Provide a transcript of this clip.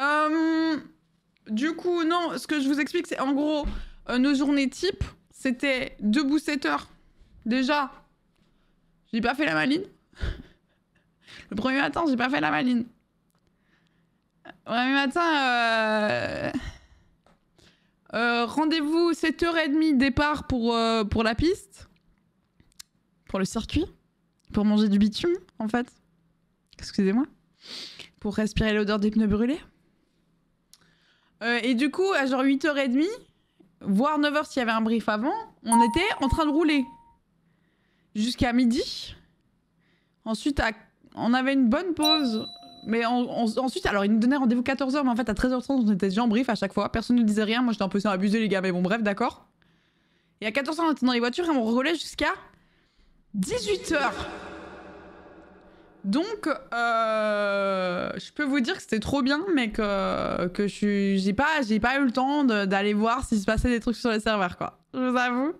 Euh, du coup, non, ce que je vous explique, c'est en gros, euh, nos journées type, c'était debout 7 heures. Déjà, j'ai pas fait la maline. Le premier matin, j'ai pas fait la maline. Le euh, premier matin, rendez-vous 7h30 départ pour, pour la piste, pour le circuit, pour manger du bitume, en fait. Excusez-moi. Pour respirer l'odeur des pneus brûlés. Euh, et du coup, à genre 8h30, voire 9h s'il y avait un brief avant, on était en train de rouler. Jusqu'à midi. Ensuite, on avait une bonne pause. Mais ensuite, alors ils nous donnaient rendez-vous 14h, mais en fait à 13h30, on était déjà en brief à chaque fois. Personne ne disait rien. Moi, j'étais un peu sans abusé, les gars, mais bon, bref, d'accord. Et à 14h, on était dans les voitures et on roulait jusqu'à 18h. Donc, euh, je peux vous dire que c'était trop bien, mais que, que j'ai pas, pas eu le temps d'aller voir s'il se passait des trucs sur les serveurs, quoi. Je vous avoue.